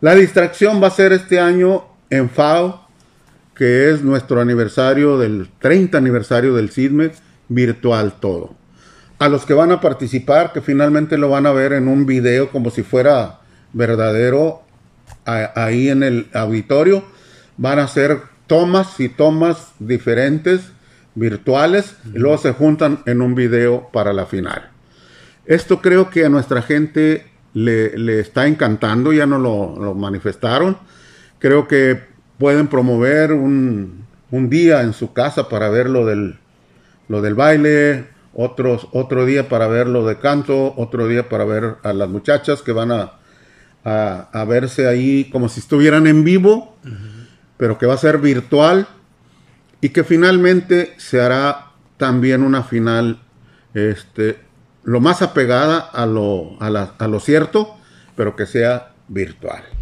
La distracción va a ser este año en FAO, que es nuestro aniversario del 30 aniversario del CIDME, virtual todo. A los que van a participar, que finalmente lo van a ver en un video como si fuera verdadero ahí en el auditorio, van a ser tomas y tomas diferentes, virtuales, y luego se juntan en un video para la final. Esto creo que a nuestra gente le, está encantando, ya no lo, manifestaron. Creo que pueden promover un, día en su casa para ver lo del, lo del baile, otros, otro día para ver lo de canto, otro día para ver a las muchachas que van a, verse ahí como si estuvieran en vivo, pero que va a ser virtual y que finalmente se hará también una final este, lo más apegada a lo, a la, a lo cierto, pero que sea virtual.